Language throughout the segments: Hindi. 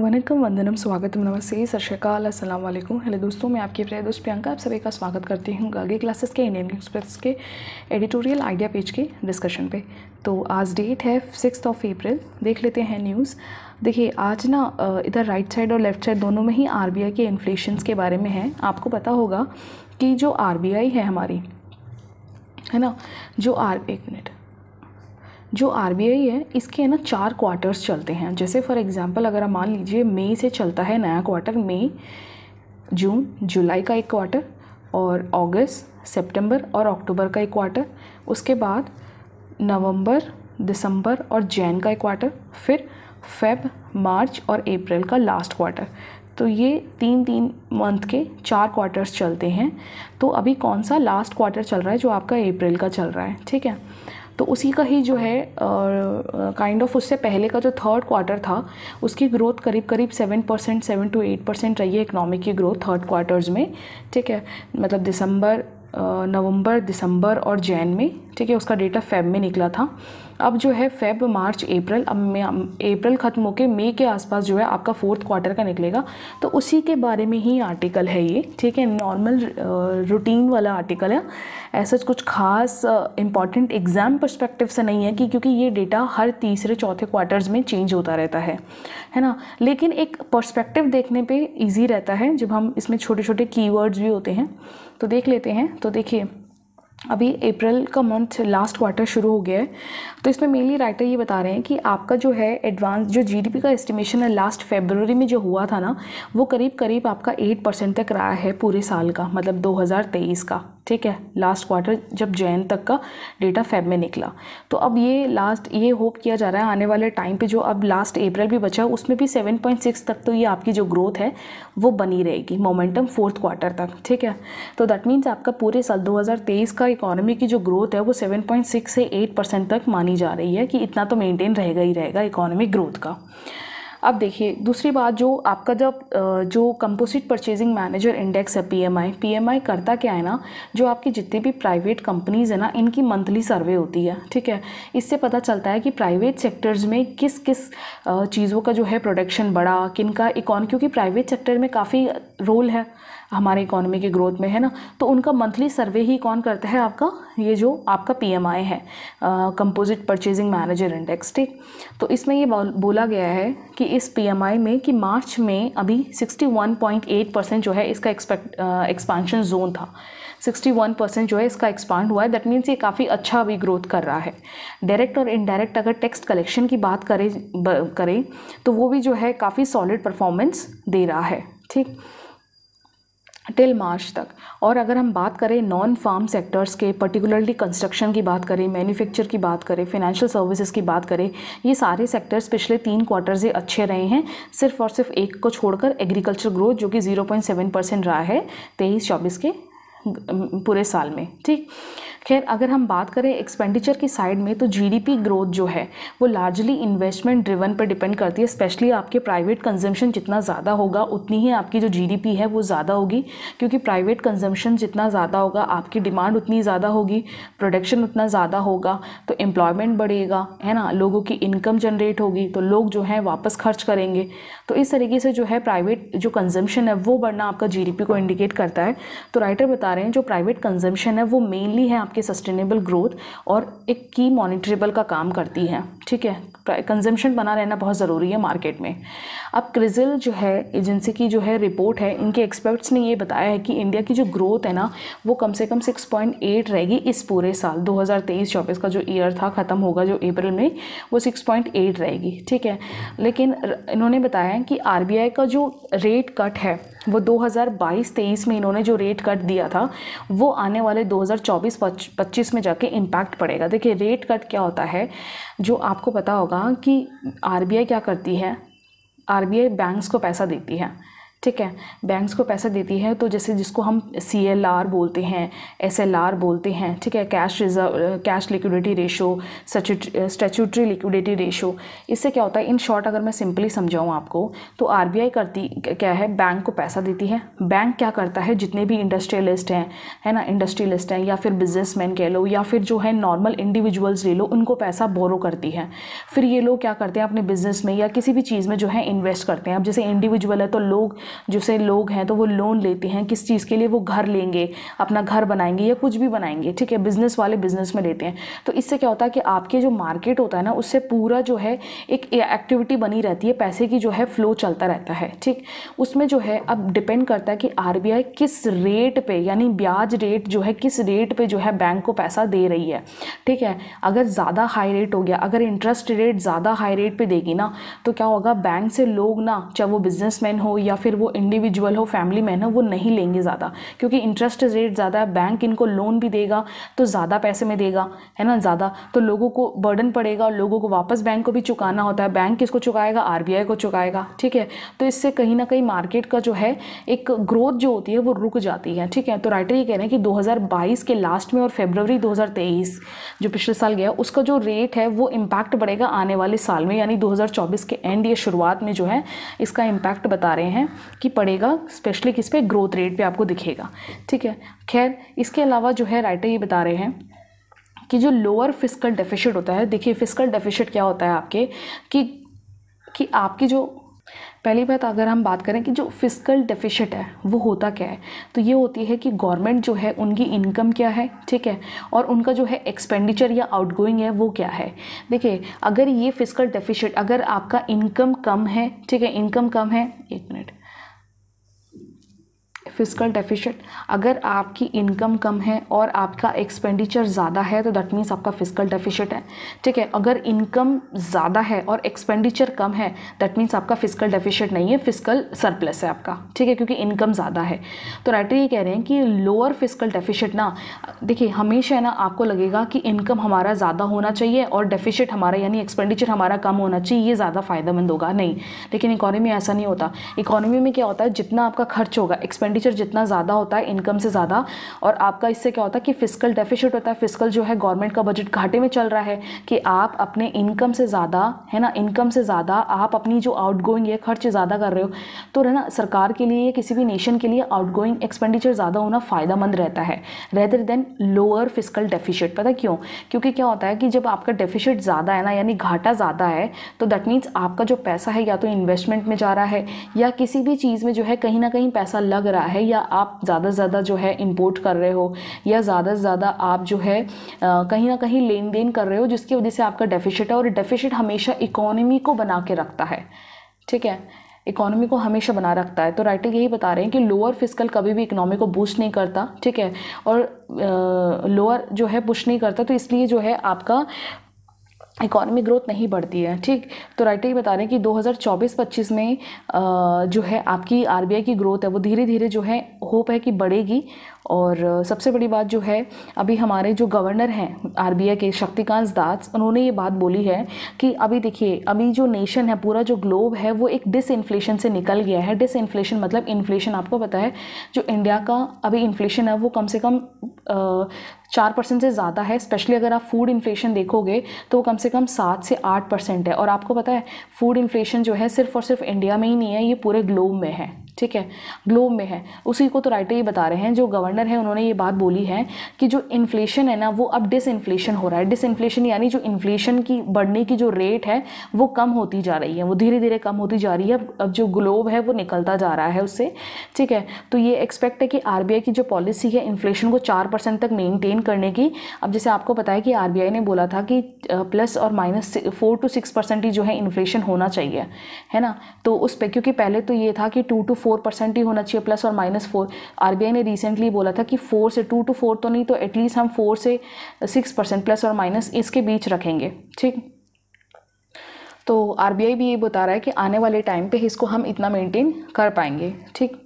वनकम वंदनम स्वागत नमस्ते सत शिकाल अस्सलाम हेलो दोस्तों मैं आपकी प्रिय दोस्त प्रियंका आप सभी का स्वागत करती हूँ गागे क्लासेस के इंडियन एक्सप्रेस के एडिटोरियल आइडिया पेज के डिस्कशन पे तो आज डेट है सिक्स ऑफ अप्रैल देख लेते हैं न्यूज़ देखिए आज ना इधर राइट साइड और लेफ्ट साइड दोनों में ही आर के इन्फ्लेशन के बारे में है आपको पता होगा कि जो आर है हमारी है ना जो आर एक मिनट जो आर है इसके है ना चार क्वार्टर्स चलते हैं जैसे फॉर एग्ज़ाम्पल अगर हम मान लीजिए मई से चलता है नया क्वार्टर मई जून जुलाई का एक क्वार्टर और अगस्त सितंबर और अक्टूबर का एक क्वार्टर उसके बाद नवंबर दिसंबर और जैन का एक क्वार्टर फिर फेब मार्च और अप्रैल का लास्ट क्वार्टर तो ये तीन तीन मंथ के चार क्वार्टर्स चलते हैं तो अभी कौन सा लास्ट क्वार्टर चल रहा है जो आपका अप्रैल का चल रहा है ठीक है तो उसी का ही जो है काइंड ऑफ उससे पहले का जो थर्ड क्वार्टर था उसकी ग्रोथ करीब करीब seven percent seven to eight percent रही है इकनॉमिक की ग्रोथ थर्ड क्वार्टर्स में ठीक है मतलब दिसंबर नवंबर दिसंबर और जैन में ठीक है उसका डेटा फेब में निकला था अब जो है फेब मार्च अप्रैल अब अप्रैल ख़त्म होकर मई के आसपास जो है आपका फोर्थ क्वार्टर का निकलेगा तो उसी के बारे में ही आर्टिकल है ये ठीक है नॉर्मल रूटीन वाला आर्टिकल है ऐसा कुछ खास इंपॉर्टेंट एग्ज़ाम परस्पेक्टिव से नहीं है कि क्योंकि ये डेटा हर तीसरे चौथे क्वार्टर्स में चेंज होता रहता है है ना लेकिन एक परस्पेक्टिव देखने पर ईजी रहता है जब हम इसमें छोटे छोटे की भी होते हैं तो देख लेते हैं तो देखिए अभी अप्रैल का मंथ लास्ट क्वार्टर शुरू हो गया है तो इसमें मेनली राइटर ये बता रहे हैं कि आपका जो है एडवांस जो जीडीपी का एस्टिमेशन है लास्ट फेबररी में जो हुआ था ना वो करीब करीब आपका एट परसेंट तक रहा है पूरे साल का मतलब 2023 का ठीक है लास्ट क्वार्टर जब जैन तक का डेटा फेब में निकला तो अब ये लास्ट ये होप किया जा रहा है आने वाले टाइम पे जो अब लास्ट अप्रैल भी बचा है उसमें भी 7.6 तक तो ये आपकी जो ग्रोथ है वो बनी रहेगी मोमेंटम फोर्थ क्वार्टर तक ठीक है तो दैट मीन्स आपका पूरे साल 2023 का इकोनॉमी की जो ग्रोथ है वो सेवन से एट परसेंट तक मानी जा रही है कि इतना तो मेनटेन रहेगा ही रहेगा इकोनॉमिक ग्रोथ का अब देखिए दूसरी बात जो आपका जब जो कंपोजिट परचेजिंग मैनेजर इंडेक्स है पीएमआई पीएमआई करता क्या है ना जो आपकी जितनी भी प्राइवेट कंपनीज़ है ना इनकी मंथली सर्वे होती है ठीक है इससे पता चलता है कि प्राइवेट सेक्टर्स में किस किस चीज़ों का जो है प्रोडक्शन बढ़ा किन का इकॉन क्योंकि प्राइवेट सेक्टर में काफ़ी रोल है हमारे इकोनॉमी की ग्रोथ में है ना तो उनका मंथली सर्वे ही कौन करता है आपका ये जो आपका पी है कंपोजिट परचेजिंग मैनेजर इंडेक्स ठीक तो इसमें ये बोला गया है कि इस पी में कि मार्च में अभी 61.8 परसेंट जो है इसका एक्सपेक्ट एक्सपांशन जोन था 61 परसेंट जो है इसका एक्सपांड हुआ है दैट मीन्स ये काफ़ी अच्छा अभी ग्रोथ कर रहा है डायरेक्ट और इनडायरेक्ट अगर टैक्स कलेक्शन की बात करें करें तो वो भी जो है काफ़ी सॉलिड परफॉर्मेंस दे रहा है ठीक टिल मार्च तक और अगर हम बात करें नॉन फार्म सेक्टर्स के पर्टिकुलरली कंस्ट्रक्शन की बात करें मैन्युफैक्चर की बात करें फाइनेंशियल सर्विसेज की बात करें ये सारे सेक्टर्स पिछले तीन क्वार्टर से अच्छे रहे हैं सिर्फ और सिर्फ एक को छोड़कर एग्रीकल्चर ग्रोथ जो कि 0.7 परसेंट रहा है तेईस चौबीस के पूरे साल में ठीक खैर अगर हम बात करें एक्सपेंडिचर की साइड में तो जीडीपी ग्रोथ जो है वो लार्जली इन्वेस्टमेंट ड्रिवन पर डिपेंड करती है स्पेशली आपके प्राइवेट कंजम्पशन जितना ज़्यादा होगा उतनी ही आपकी जो जीडीपी है वो ज़्यादा होगी क्योंकि प्राइवेट कंजम्पशन जितना ज़्यादा होगा आपकी डिमांड उतनी ज़्यादा होगी प्रोडक्शन उतना ज़्यादा होगा तो एम्प्लॉयमेंट बढ़ेगा है ना लोगों की इनकम जनरेट होगी तो लोग जो है वापस खर्च करेंगे तो इस तरीके से जो है प्राइवेट जो कंजम्पशन है वो बढ़ना आपका जी को इंडिकेट करता है तो राइटर बता रहे हैं जो प्राइवेट कंजम्पशन है वो मेनली है आपके आपके सस्टेनेबल ग्रोथ और एक की मॉनिटरेबल का काम करती है ठीक है कंजम्पशन बना रहना बहुत ज़रूरी है मार्केट में अब क्रिजिल जो है एजेंसी की जो है रिपोर्ट है इनके एक्सपर्ट्स ने ये बताया है कि इंडिया की जो ग्रोथ है ना वो कम से कम 6.8 रहेगी इस पूरे साल 2023-24 का जो ईयर था ख़त्म होगा जो अप्रैल में वो 6.8 रहेगी ठीक है लेकिन इन्होंने बताया कि आर का जो रेट कट है वो 2022-23 में इन्होंने जो रेट कट दिया था वो आने वाले 2024-25 में जाके इम्पैक्ट पड़ेगा देखिए रेट कट क्या होता है जो आपको पता होगा कि आर क्या करती है आर बैंक्स को पैसा देती है ठीक है बैंक्स को पैसा देती है तो जैसे जिसको हम सी एल आर बोलते हैं एस एल आर बोलते हैं ठीक है cash reserve cash liquidity ratio statutory liquidity ratio इससे क्या होता है इन शॉर्ट अगर मैं सिंपली समझाऊँ आपको तो आर बी आई करती क्या है बैंक को पैसा देती है बैंक क्या करता है जितने भी इंडस्ट्रियलिस्ट हैं है ना इंडस्ट्रियलिस्ट हैं या फिर बिजनेस मैन कह लो या फिर जो है नॉर्मल इंडिविजुअल्स ले लो उनको पैसा बोरो करती है फिर ये लोग क्या करते हैं अपने बिजनेस में या किसी भी चीज़ में जो है इन्वेस्ट करते हैं अब जैसे इंडिविजुअल है तो लोग जैसे लोग हैं तो वो लोन लेते हैं किस चीज़ के लिए वो घर लेंगे अपना घर बनाएंगे या कुछ भी बनाएंगे ठीक है बिज़नेस वाले बिज़नेस में लेते हैं तो इससे क्या होता है कि आपके जो मार्केट होता है ना उससे पूरा जो है एक एक्टिविटी बनी रहती है पैसे की जो है फ्लो चलता रहता है ठीक उसमें जो है अब डिपेंड करता है कि आर किस रेट पर यानी ब्याज रेट जो है किस रेट पर जो है बैंक को पैसा दे रही है ठीक है अगर ज़्यादा हाई रेट हो गया अगर इंटरेस्ट रेट ज़्यादा हाई रेट पर देगी ना तो क्या होगा बैंक से लोग ना चाहे वो बिजनेसमैन हो या फिर वो इंडिविजुअल हो फैमिली मैन हो वो नहीं लेंगे ज़्यादा क्योंकि इंटरेस्ट रेट ज़्यादा है बैंक इनको लोन भी देगा तो ज़्यादा पैसे में देगा है ना ज़्यादा तो लोगों को बर्डन पड़ेगा और लोगों को वापस बैंक को भी चुकाना होता है बैंक किसको चुकाएगा आर को चुकाएगा ठीक है तो इससे कहीं ना कहीं मार्केट का जो है एक ग्रोथ जो होती है वो रुक जाती है ठीक है तो राइटर ये कह रहे हैं कि दो के लास्ट में और फेबरवरी दो जो पिछले साल गया उसका जो रेट है वो इम्पैक्ट बढ़ेगा आने वाले साल में यानी 2024 के एंड या शुरुआत में जो है इसका इम्पैक्ट बता रहे हैं कि पड़ेगा स्पेशली किस पे ग्रोथ रेट पे आपको दिखेगा ठीक है खैर इसके अलावा जो है राइटर ये बता रहे हैं कि जो लोअर फिजिकल डेफिशिट होता है देखिए फिजिकल डेफिशिट क्या होता है आपके कि कि आपकी जो पहली बात अगर हम बात करें कि जो फिजिकल डेफिशिट है वो होता क्या है तो ये होती है कि गवर्नमेंट जो है उनकी इनकम क्या है ठीक है और उनका जो है एक्सपेंडिचर या आउटगोइंग है वो क्या है देखिए अगर ये फिजिकल डेफिशिट अगर आपका इनकम कम है ठीक है इनकम कम है एक मिनट फिजिकल डेफिशिट अगर आपकी इनकम कम है और आपका एक्सपेंडिचर ज़्यादा है तो दैट मीन्स आपका फिजिकल डेफिशिट है ठीक है अगर इनकम ज़्यादा है और एक्सपेंडिचर कम है दैट मीन्स आपका फिजिकल डेफिशिट नहीं है फिजिकल सरप्लस है आपका ठीक है क्योंकि इनकम ज़्यादा है तो राइटर ये कह रहे हैं कि लोअर फिजिकल डेफिशिट ना देखिए हमेशा है ना आपको लगेगा कि इनकम हमारा ज़्यादा होना चाहिए और डेफिशिट हमारा यानी एक्सपेंडिचर हमारा कम होना चाहिए ये ज़्यादा फ़ायदेमंद होगा नहीं लेकिन इकोनॉमी ऐसा नहीं होता इकोनॉमी में क्या होता है जितना आपका खर्च होगा एक्सपेंडिचर एक्सपेंडिचर जितना ज़्यादा होता है इनकम से ज़्यादा और आपका इससे क्या होता है कि फिजिकल डेफिशिट होता है फिजिकल जो है गवर्नमेंट का बजट घाटे में चल रहा है कि आप अपने इनकम से ज़्यादा है ना इनकम से ज़्यादा आप अपनी जो गोइंग है खर्च ज़्यादा कर रहे हो तो है ना सरकार के लिए किसी भी नेशन के लिए आउट गोइंग एक्सपेंडिचर ज़्यादा होना फ़ायदामंद रहता है rather than lower physical deficit पता क्यों क्योंकि क्या होता है कि जब आपका डेफिशिट ज़्यादा है ना यानी घाटा ज़्यादा है तो दैट मीन्स आपका जो पैसा है या तो इन्वेस्टमेंट में जा रहा है या किसी भी चीज़ में जो है कहीं ना कहीं पैसा लग रहा है है या आप ज़्यादा से ज़्यादा जो है इम्पोर्ट कर रहे हो या ज़्यादा से ज़्यादा आप जो है कहीं ना कहीं लेन देन कर रहे हो जिसकी वजह से आपका डेफिशिट है और डेफिशिट हमेशा इकोनॉमी को बना के रखता है ठीक है इकोनॉमी को हमेशा बना रखता है तो राइटर यही बता रहे हैं कि लोअर फिजिकल कभी भी इकोनॉमी को बूस्ट नहीं करता ठीक है और लोअर जो है पुश नहीं करता तो इसलिए जो है आपका इकोनॉमी ग्रोथ नहीं बढ़ती है ठीक तो राइटर ये बता रहे हैं कि 2024-25 में जो है आपकी आरबीआई की ग्रोथ है वो धीरे धीरे जो है होप है कि बढ़ेगी और सबसे बड़ी बात जो है अभी हमारे जो गवर्नर हैं आर के शक्तिकांत दास उन्होंने ये बात बोली है कि अभी देखिए अभी जो नेशन है पूरा जो ग्लोब है वो एक डिस इन्फ्लेशन से निकल गया है डिस इन्फ्लेशन मतलब इन्फ्लेशन आपको पता है जो इंडिया का अभी इन्फ्लेशन है वो कम से कम चार परसेंट से ज़्यादा है स्पेशली अगर आप फूड इन्फ्लेशन देखोगे तो वो कम से कम सात से आठ परसेंट है और आपको पता है फूड इन्फ्लेशन जो है सिर्फ और सिर्फ इंडिया में ही नहीं है ये पूरे ग्लोब में है ठीक है ग्लोब में है उसी को तो राइटर ये बता रहे हैं जो गवर्नर है उन्होंने ये बात बोली है कि जो इन्फ्लेशन है ना वो अब डिस इन्फ्लेशन हो रहा है डिस इन्फ्लेशन यानी जो इन्फ्लेशन की बढ़ने की जो रेट है वो कम होती जा रही है वो धीरे धीरे कम होती जा रही है अब जो ग्लोब है वो निकलता जा रहा है उससे ठीक है तो ये एक्सपेक्ट है कि आर की जो पॉलिसी है इन्फ्लेशन को चार परसेंट तक मेनटेन करने की अब जैसे आपको पता है कि आर ने बोला था कि प्लस और minus four to six percent ही जो है इन्फ्लेशन होना चाहिए है ना तो उस पर क्योंकि पहले तो ये था कि टू टू फोर परसेंट ही होना चाहिए प्लस और माइनस फोर आर ने रिसेंटली बोला था कि फोर से टू टू फोर तो नहीं तो एटलीस्ट हम फोर से सिक्स परसेंट प्लस और माइनस इसके बीच रखेंगे ठीक तो आर भी ये बता रहा है कि आने वाले टाइम पे इसको हम इतना मेंटेन कर पाएंगे ठीक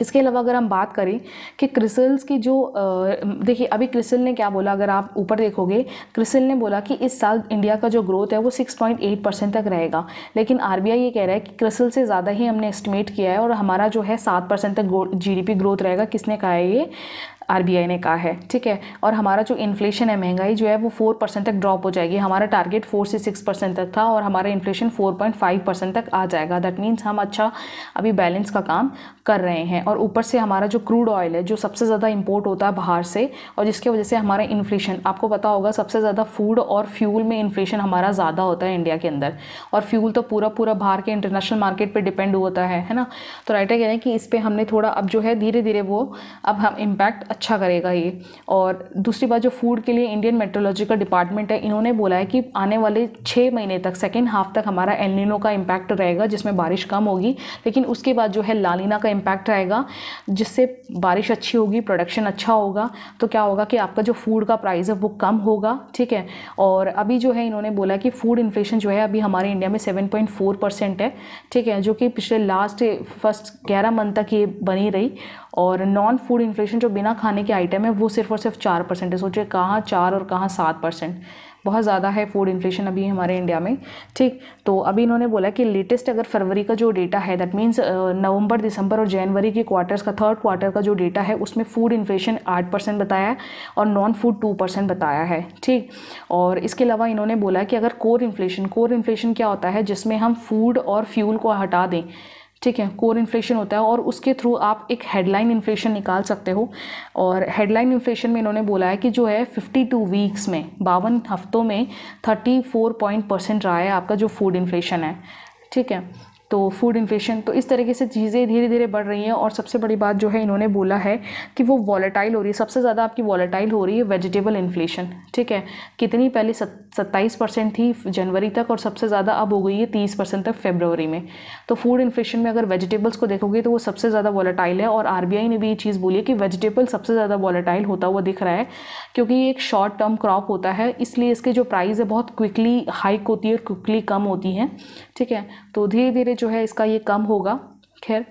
इसके अलावा अगर हम बात करें कि क्रिसल्स की जो देखिए अभी क्रिसल ने क्या बोला अगर आप ऊपर देखोगे क्रिसल ने बोला कि इस साल इंडिया का जो ग्रोथ है वो 6.8 परसेंट तक रहेगा लेकिन आरबीआई ये कह रहा है कि क्रिसल से ज़्यादा ही हमने एस्टिमेट किया है और हमारा जो है सात परसेंट तक जीडीपी ग्रोथ रहेगा किसने कहा है ये आर ने कहा है ठीक है और हमारा जो इन्फ्लेशन है महंगाई जो है वो फोर परसेंट तक ड्रॉप हो जाएगी हमारा टारगेट फोर से सिक्स परसेंट तक था और हमारा inflation four point five percent तक आ जाएगा दैट मीन्स हम अच्छा अभी बैलेंस का काम कर रहे हैं और ऊपर से हमारा जो क्रूड ऑयल है जो सबसे ज़्यादा इम्पोर्ट होता है बाहर से और जिसकी वजह से हमारा इन्फ्लेशन आपको पता होगा सबसे ज़्यादा फूड और फ्यूल में इन्फ्लेशन हमारा ज़्यादा होता है इंडिया के अंदर और फ्यूल तो पूरा पूरा बाहर के इंटरनेशनल मार्केट पर डिपेंड होता है है ना तो राइटर कह रहे हैं कि इस पर हमने थोड़ा अब जो है धीरे धीरे वो अब हम इम्पैक्ट अच्छा करेगा ये और दूसरी बात जो फूड के लिए इंडियन मेट्रोलॉजिकल डिपार्टमेंट है इन्होंने बोला है कि आने वाले छः महीने तक सेकेंड हाफ तक हमारा एलिनो का इम्पैक्ट रहेगा जिसमें बारिश कम होगी लेकिन उसके बाद जो है लालिना का इम्पैक्ट रहेगा जिससे बारिश अच्छी होगी प्रोडक्शन अच्छा होगा तो क्या होगा कि आपका जो फूड का प्राइस है वो कम होगा ठीक है और अभी जो है इन्होंने बोला कि फ़ूड इन्फ्लेशन जो है अभी हमारे इंडिया में सेवन पॉइंट फोर परसेंट है ठीक है जो कि पिछले लास्ट फर्स्ट ग्यारह मंथ तक ये बनी रही और नॉन फूड इन्फ्लेशन जो बिना खाने के आइटम है वो सिर्फ और सिर्फ चार परसेंट है सोचिए कहाँ चार और कहाँ सात परसेंट बहुत ज़्यादा है फूड इन्फ्लेशन अभी हमारे इंडिया में ठीक तो अभी इन्होंने बोला कि लेटेस्ट अगर फरवरी का जो डेटा है दैट मीन्स नवंबर दिसंबर और जनवरी के क्वार्टर्स का थर्ड क्वार्टर का जो डेटा है उसमें फूड इन्फ्लेशन आठ परसेंट बताया है और नॉन फूड टू परसेंट बताया है ठीक और इसके अलावा इन्होंने बोला कि अगर कोर इन्फ्लेशन कोर इन्फ्लेशन क्या होता है जिसमें हम फूड और फ्यूल को हटा दें ठीक है कोर इन्फ्लेशन होता है और उसके थ्रू आप एक हेडलाइन इन्फ्लेशन निकाल सकते हो और हेडलाइन इन्फ्लेशन में इन्होंने बोला है कि जो है 52 वीक्स में बावन हफ्तों में 34 पॉइंट परसेंट रहा है आपका जो फूड इन्फ्लेशन है ठीक है तो फूड इन्फ्लेशन तो इस तरीके से चीज़ें धीरे धीरे बढ़ रही हैं और सबसे बड़ी बात जो है इन्होंने बोला है कि वो वॉलेटाइल हो रही है सबसे ज़्यादा आपकी वॉलेटाइल हो रही है वेजिटेबल इन्फ्लेशन ठीक है कितनी पहले सत्ताईस परसेंट थी जनवरी तक और सबसे ज़्यादा अब हो गई है तीस परसेंट तक फेबरवरी में तो फूड इन्फ्लेशन में अगर वेजिटेबल्स को देखोगे तो वो सबसे ज़्यादा वॉलेटाइल है और आर ने भी ये चीज़ बोली है कि वेजिटेबल सबसे ज़्यादा वॉलेटाइल होता हुआ दिख रहा है क्योंकि ये एक शॉर्ट टर्म क्रॉप होता है इसलिए इसके जो प्राइस है बहुत क्विकली हाइक होती है और क्विकली कम होती है ठीक है तो धीरे धीरे जो है इसका ये कम होगा खैर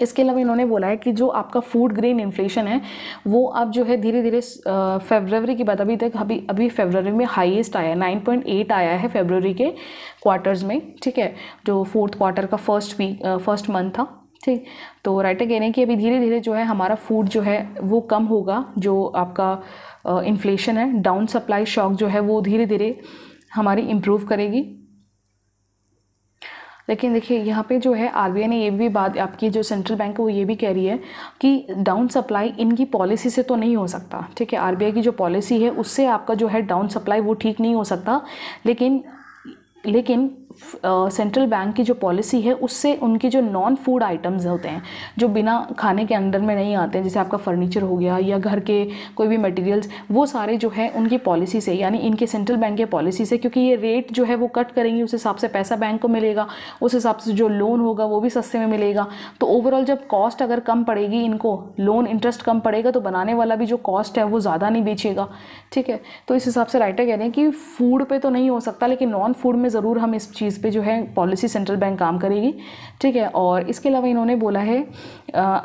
इसके अलावा इन्होंने बोला है कि जो आपका फूड ग्रेन इन्फ्लेशन है वो अब जो है धीरे धीरे फेबररी की बात अभी तक अभी अभी फेबररी में हाईएस्ट आया नाइन पॉइंट एट आया है फेबररी के क्वार्टर्स में ठीक है जो फोर्थ क्वार्टर का फर्स्ट वीक फर्स्ट मंथ था ठीक तो राइटर कह रहे हैं कि अभी धीरे धीरे जो है हमारा फूड जो है वो कम होगा जो आपका इन्फ्लेशन है डाउन सप्लाई शॉक जो है वो धीरे धीरे हमारी इम्प्रूव करेगी लेकिन देखिए यहाँ पे जो है आरबीआई ने ये भी बात आपकी जो सेंट्रल बैंक है वो ये भी कह रही है कि डाउन सप्लाई इनकी पॉलिसी से तो नहीं हो सकता ठीक है आरबीआई की जो पॉलिसी है उससे आपका जो है डाउन सप्लाई वो ठीक नहीं हो सकता लेकिन लेकिन सेंट्रल बैंक की जो पॉलिसी है उससे उनके जो नॉन फूड आइटम्स होते हैं जो बिना खाने के अंडर में नहीं आते हैं जैसे आपका फर्नीचर हो गया या घर के कोई भी मटेरियल्स वो सारे जो है उनकी पॉलिसी से यानी इनके सेंट्रल बैंक के पॉलिसी से क्योंकि ये रेट जो है वो कट करेंगी उस हिसाब से पैसा बैंक को मिलेगा उस हिसाब से जो लोन होगा वो भी सस्ते में मिलेगा तो ओवरऑल जब कॉस्ट अगर कम पड़ेगी इनको लोन इंटरेस्ट कम पड़ेगा तो बनाने वाला भी जो कॉस्ट है वो ज़्यादा नहीं बेचेगा ठीक है तो इस हिसाब से राइटर कह रहे हैं कि फूड पर तो नहीं हो सकता लेकिन नॉन फूड में ज़रूर हम इस चीज़ पे जो है पॉलिसी सेंट्रल बैंक काम करेगी ठीक है और इसके अलावा इन्होंने बोला है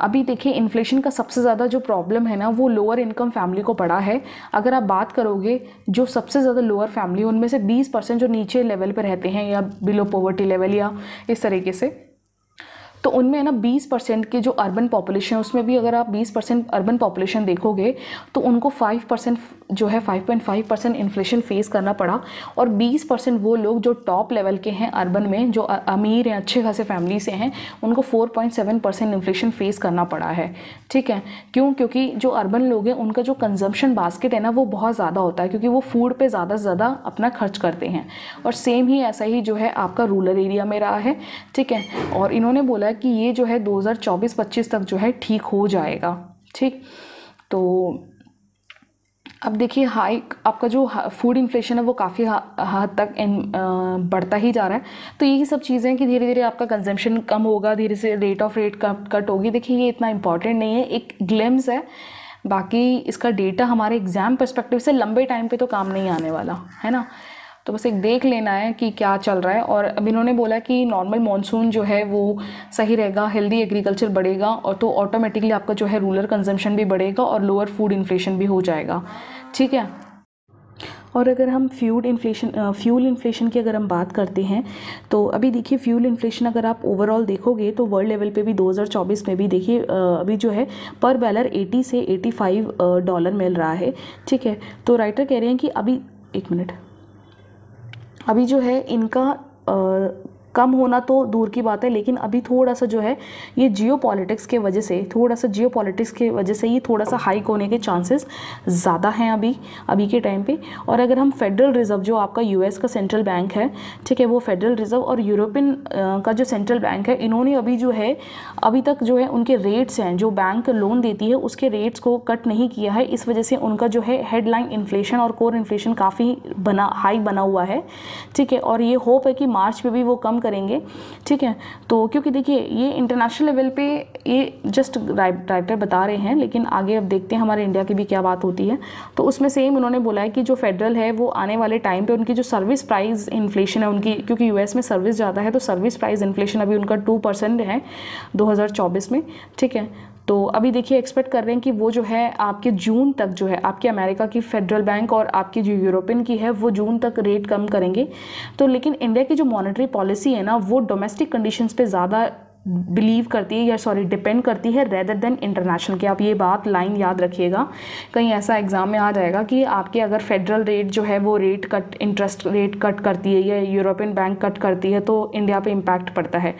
अभी देखिए इन्फ्लेशन का सबसे ज़्यादा जो प्रॉब्लम है ना वो लोअर इनकम फैमिली को पड़ा है अगर आप बात करोगे जो सबसे ज़्यादा लोअर फैमिली उनमें से बीस परसेंट जो नीचे लेवल पर रहते हैं या बिलो पॉवर्टी लेवल या इस तरीके से तो उनमें है ना बीस परसेंट के जो अर्बन पॉपुलेशन है उसमें भी अगर आप बीस परसेंट अर्बन पॉपुलेशन देखोगे तो उनको फाइव परसेंट जो है five point five percent inflation face करना पड़ा और बीस परसेंट वो लोग जो टॉप लेवल के हैं अर्बन में जो अमीर हैं अच्छे खासे फैमिली से हैं उनको four point seven percent inflation face करना पड़ा है ठीक है क्यों क्योंकि जो अर्बन लोग हैं उनका जो कंजम्पशन बास्केट है ना वो बहुत ज़्यादा होता है क्योंकि वो फूड पर ज़्यादा से ज़्यादा अपना खर्च करते हैं और सेम ही ऐसा ही जो है आपका रूरल एरिया में रहा है ठीक है और इन्होंने बोला तक कि ये जो है 2024-25 तक जो है ठीक हो जाएगा ठीक तो अब देखिए हाई आपका जो फूड इन्फ्लेशन है वो काफ़ी हद तक इन, आ, बढ़ता ही जा रहा है तो यही सब चीज़ें कि धीरे धीरे आपका कंजम्पशन कम होगा धीरे से रेट ऑफ रेट कट होगी देखिए ये इतना इंपॉर्टेंट नहीं है एक ग्लिम्स है बाकी इसका डेटा हमारे एग्ज़ाम परस्पेक्टिव से लंबे टाइम पे तो काम नहीं आने वाला है ना तो बस एक देख लेना है कि क्या चल रहा है और अब इन्होंने बोला कि नॉर्मल मानसून जो है वो सही रहेगा हेल्दी एग्रीकल्चर बढ़ेगा और तो ऑटोमेटिकली आपका जो है रूरल कंजम्पशन भी बढ़ेगा और लोअर फूड इन्फ्लेशन भी हो जाएगा ठीक है और अगर हम फ्यूल इन्फ्लेशन फ्यूल इन्फ्लेशन की अगर हम बात करते हैं तो अभी देखिए फ्यूल इन्फ्लेशन अगर आप ओवरऑल देखोगे तो वर्ल्ड लेवल पे भी 2024 में भी देखिए अभी जो है पर बैलर 80 से 85 डॉलर मिल रहा है ठीक है तो राइटर कह रहे हैं कि अभी एक मिनट अभी जो है इनका कम होना तो दूर की बात है लेकिन अभी थोड़ा सा जो है ये जियो पॉलिटिक्स के वजह से थोड़ा सा जियो पॉलिटिक्स के वजह से ये थोड़ा सा हाइक होने के चांसेस ज़्यादा हैं अभी अभी के टाइम पे और अगर हम फेडरल रिजर्व जो आपका यूएस का सेंट्रल बैंक है ठीक है वो फेडरल रिजर्व और यूरोपियन का जो सेंट्रल बैंक है इन्होंने अभी जो है अभी तक जो है उनके रेट्स हैं जो बैंक लोन देती है उसके रेट्स को कट नहीं किया है इस वजह से उनका जो है हेडलाइन इन्फ्लेशन और कोर इन्फ्लेशन काफ़ी बना हाई बना हुआ है ठीक है और ये होप है कि मार्च में भी वो कम करेंगे ठीक है तो क्योंकि देखिए ये इंटरनेशनल लेवल पे ये जस्ट डायरेक्टर बता रहे हैं लेकिन आगे अब देखते हैं हमारे इंडिया की भी क्या बात होती है तो उसमें सेम उन्होंने बोला है कि जो फेडरल है वो आने वाले टाइम पर उनकी जो सर्विस प्राइज इन्फ्लेशन है उनकी क्योंकि यूएस में सर्विस ज़्यादा है तो सर्विस प्राइज इन्फ्लेशन अभी उनका टू परसेंट है दो में ठीक है तो अभी देखिए एक्सपेक्ट कर रहे हैं कि वो जो है आपके जून तक जो है आपके अमेरिका की फेडरल बैंक और आपकी जो यूरोपियन की है वो जून तक रेट कम करेंगे तो लेकिन इंडिया की जो मॉनेटरी पॉलिसी है ना वो डोमेस्टिक कंडीशंस पे ज़्यादा बिलीव करती है या सॉरी डिपेंड करती है रेदर देन इंटरनेशनल की आप ये बात लाइन याद रखिएगा कहीं ऐसा एग्ज़ाम में आ जाएगा कि आपके अगर फेडरल रेट जो है वो rate cut interest rate cut करती है या यूरोपियन बैंक कट करती है तो इंडिया पे इम्पैक्ट पड़ता है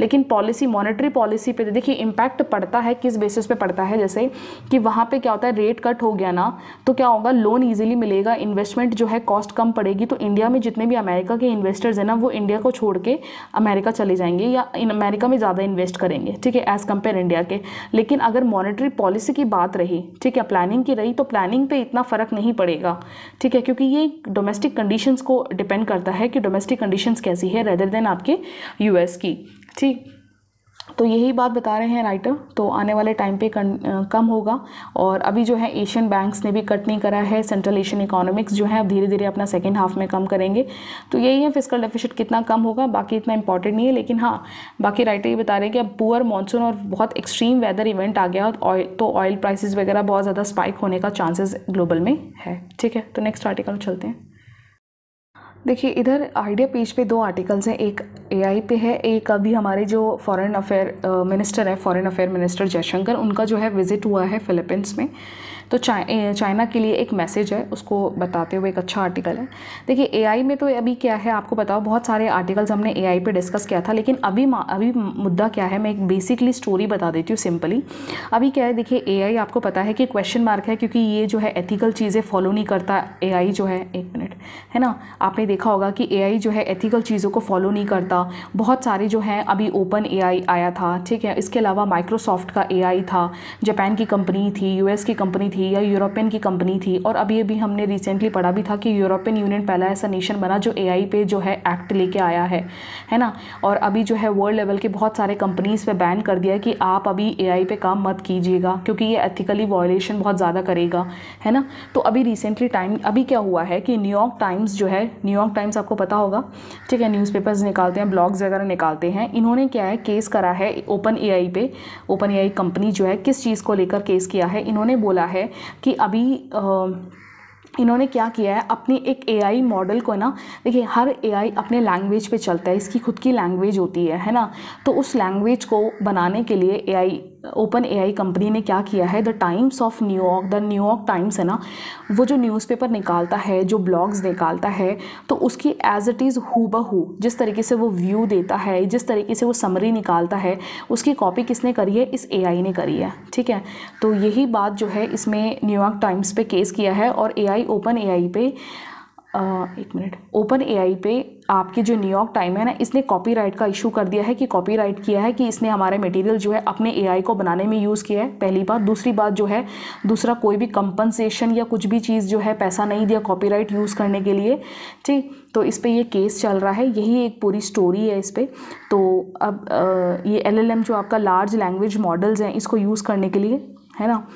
लेकिन पॉलिसी मॉनेटरी पॉलिसी पे देखिए इम्पैक्ट पड़ता है किस बेसिस पे पड़ता है जैसे कि वहाँ पर क्या होता है रेट कट हो गया ना तो क्या होगा लोन ईजिली मिलेगा इन्वेस्टमेंट जो है कॉस्ट कम पड़ेगी तो इंडिया में जितने भी अमेरिका के इन्वेस्टर्स हैं ना वो इंडिया को छोड़ के अमेरिका चले जाएंगे या अमेरिका में ज़्यादा इन्वेस्ट करेंगे ठीक है एज़ कम्पेयर इंडिया के लेकिन अगर मॉनेटरी पॉलिसी की बात रही ठीक है प्लानिंग की रही तो प्लानिंग पे इतना फ़र्क नहीं पड़ेगा ठीक है क्योंकि ये डोमेस्टिक कंडीशंस को डिपेंड करता है कि डोमेस्टिक कंडीशंस कैसी है रेदर देन आपके यूएस की ठीक तो यही बात बता रहे हैं राइटर तो आने वाले टाइम पे कम होगा और अभी जो है एशियन बैंक्स ने भी कट नहीं करा है सेंट्रल एशियन इकोनॉमिक्स जो है अब धीरे धीरे अपना सेकेंड हाफ में कम करेंगे तो यही है फिजिकल डेफिशिट कितना कम होगा बाकी इतना इंपॉर्टेंट नहीं है लेकिन हाँ बाकी राइटर ये बता रहे हैं कि अब पुअर मानसून और बहुत एक्सट्रीम वेदर इवेंट आ गया ऑयल तो ऑयल प्राइसेस वगैरह बहुत ज़्यादा स्पाइक होने का चांसेस ग्लोबल में है ठीक है तो नेक्स्ट आर्टिकल चलते हैं देखिए इधर आइडिया पेज पे दो आर्टिकल्स हैं एक एआई पे है एक अभी हमारे जो फॉरेन अफेयर मिनिस्टर है फॉरेन अफेयर मिनिस्टर जयशंकर उनका जो है विज़िट हुआ है फिलीपींस में तो चाइ, चाइना के लिए एक मैसेज है उसको बताते हुए एक अच्छा आर्टिकल है देखिए एआई में तो अभी क्या है आपको बताओ बहुत सारे आर्टिकल्स हमने एआई पे डिस्कस किया था लेकिन अभी अभी मुद्दा क्या है मैं एक बेसिकली स्टोरी बता देती हूँ सिंपली अभी क्या है देखिए ए आपको पता है कि क्वेश्चन मार्क है क्योंकि ये जो है एथिकल चीज़ें फॉलो नहीं करता ए जो है एक मिनट है ना आपने देखा होगा कि ए जो है एथिकल चीज़ों को फॉलो नहीं करता बहुत सारे जो हैं अभी ओपन ए आया था ठीक है इसके अलावा माइक्रोसॉफ्ट का ए था जापान की कंपनी थी यूएस की कंपनी थी थी या यूरोपियन की कंपनी थी और अभी अभी हमने रिसेंटली पढ़ा भी था कि यूरोपियन यूनियन पहला ऐसा नेशन बना जो एआई पे जो है एक्ट लेके आया है है ना और अभी जो है वर्ल्ड लेवल के बहुत सारे कंपनीज़ पे बैन कर दिया है कि आप अभी ए पे काम मत कीजिएगा क्योंकि ये एथिकली वॉयलेशन बहुत ज़्यादा करेगा है ना तो अभी रिसेंटली टाइम अभी क्या हुआ है कि न्यूयॉर्क टाइम्स जो है न्यूयॉर्क टाइम्स आपको पता होगा ठीक है न्यूज़पेपर्स निकालते हैं ब्लॉग्स वगैरह निकालते हैं इन्होंने क्या है केस करा है ओपन ए पे ओपन ए कंपनी जो है किस चीज़ को लेकर केस किया है इन्होंने बोला है कि अभी इन्होंने क्या किया है अपने एक एआई मॉडल को ना देखिए हर एआई अपने लैंग्वेज पे चलता है इसकी खुद की लैंग्वेज होती है है ना तो उस लैंग्वेज को बनाने के लिए एआई ओपन एआई कंपनी ने क्या किया है the Times of New York the New York Times है ना वो जो न्यूज़पेपर निकालता है जो ब्लॉग्स निकालता है तो उसकी एज इट इज़ हु बहू जिस तरीके से वो व्यू देता है जिस तरीके से वो समरी निकालता है उसकी कॉपी किसने करी है इस एआई ने करी है ठीक है तो यही बात जो है इसमें न्यूयॉर्क टाइम्स पे केस किया है और एआई ओपन एआई पे एक मिनट ओपन एआई पे आपके जो न्यूयॉर्क टाइम है ना इसने कॉपीराइट का इशू कर दिया है कि कॉपीराइट किया है कि इसने हमारे मटेरियल जो है अपने एआई को बनाने में यूज़ किया है पहली बात दूसरी बात जो है दूसरा कोई भी कंपनसेशन या कुछ भी चीज़ जो है पैसा नहीं दिया कॉपीराइट यूज़ करने के लिए ठीक तो इस पर यह केस चल रहा है यही एक पूरी स्टोरी है इस पर तो अब आ, ये एल जो आपका लार्ज लैंग्वेज मॉडल्स हैं इसको यूज़ करने के लिए है ना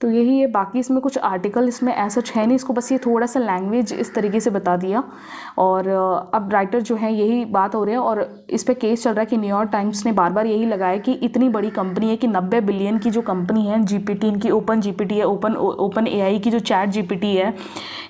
तो यही है बाकी इसमें कुछ आर्टिकल इसमें ऐसा है नहीं इसको बस ये थोड़ा सा लैंग्वेज इस तरीके से बता दिया और अब राइटर जो है यही बात हो रही है और इस पर केस चल रहा है कि न्यूयॉर्क टाइम्स ने बार बार यही लगाया कि इतनी बड़ी कंपनी है कि नब्बे बिलियन की जो कंपनी है जी पी टी इनकी ओपन जी है ओपन ओपन ए की जो चैट जी है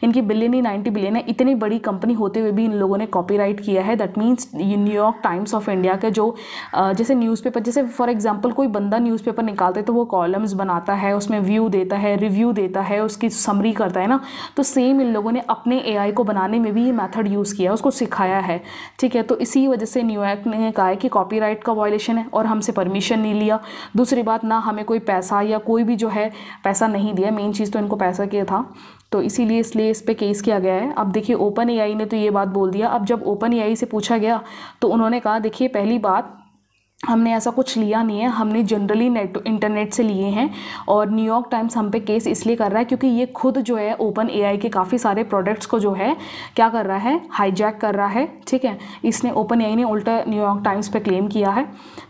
इनकी बिलियन ही नाइन्टी बिलियन है इतनी बड़ी कंपनी होते हुए भी इन लोगों ने राइट किया है that means New York Times of India के जो जैसे न्यूज़पेपर जैसे फॉर एग्जाम्पल कोई बंदा न्यूज़पेपर निकालते तो वो कॉलम्स बनाता है उसमें व्यू दे देता है रिव्यू देता है उसकी समरी करता है ना तो सेम इन लोगों ने अपने ए को बनाने में भी ये मैथड यूज़ किया उसको सिखाया है ठीक है तो इसी वजह से न्यूयॉर्क ने कहा है कि राइट का वॉयेशन है और हमसे परमिशन नहीं लिया दूसरी बात ना हमें कोई पैसा या कोई भी जो है पैसा नहीं दिया मेन चीज़ तो इनको पैसा किया था तो इसीलिए इसलिए इस पर केस किया गया है अब देखिए ओपन एआई ने तो ये बात बोल दिया अब जब ओपन एआई से पूछा गया तो उन्होंने कहा देखिए पहली बात हमने ऐसा कुछ लिया नहीं है हमने जनरली नेट इंटरनेट से लिए हैं और न्यूयॉर्क टाइम्स हम पे केस इसलिए कर रहा है क्योंकि ये खुद जो है ओपन एआई के काफ़ी सारे प्रोडक्ट्स को जो है क्या कर रहा है हाईजैक कर रहा है ठीक है इसने ओपन एआई ने उल्टा न्यूयॉर्क टाइम्स पे क्लेम किया है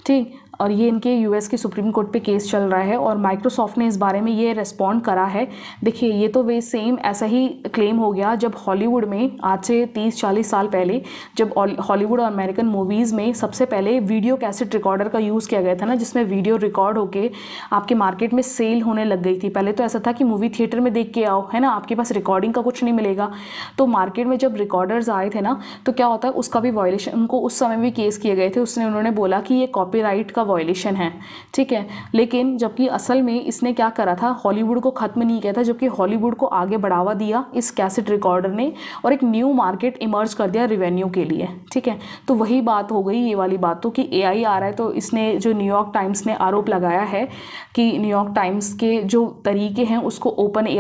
ठीक और ये इनके यूएस के सुप्रीम कोर्ट पे केस चल रहा है और माइक्रोसॉफ्ट ने इस बारे में ये रेस्पॉन्ड करा है देखिए ये तो वे सेम ऐसा ही क्लेम हो गया जब हॉलीवुड में आज से तीस चालीस साल पहले जब हॉलीवुड और अमेरिकन मूवीज़ में सबसे पहले वीडियो कैसेट रिकॉर्डर का यूज़ किया गया था ना जिसमें वीडियो रिकॉर्ड होकर आपके मार्केट में सेल होने लग गई थी पहले तो ऐसा था कि मूवी थिएटर में देख के आओ है ना आपके पास रिकॉर्डिंग का कुछ नहीं मिलेगा तो मार्केट में जब रिकॉर्डर्स आए थे ना तो क्या होता है उसका भी वायलेशन उनको उस समय भी केस किए गए थे उसने उन्होंने बोला कि ये कॉपीराइट का वॉयलेशन है ठीक है लेकिन जबकि असल में इसने क्या करा था हॉलीवुड को ख़त्म नहीं किया था जबकि हॉलीवुड को आगे बढ़ावा दिया इस कैसेट रिकॉर्डर ने और एक न्यू मार्केट इमर्ज कर दिया रिवेन्यू के लिए ठीक है तो वही बात हो गई ये वाली बात तो कि ए आ रहा है तो इसने जो न्यूयॉर्क टाइम्स ने आरोप लगाया है कि न्यूयॉर्क टाइम्स के जो तरीके हैं उसको ओपन ए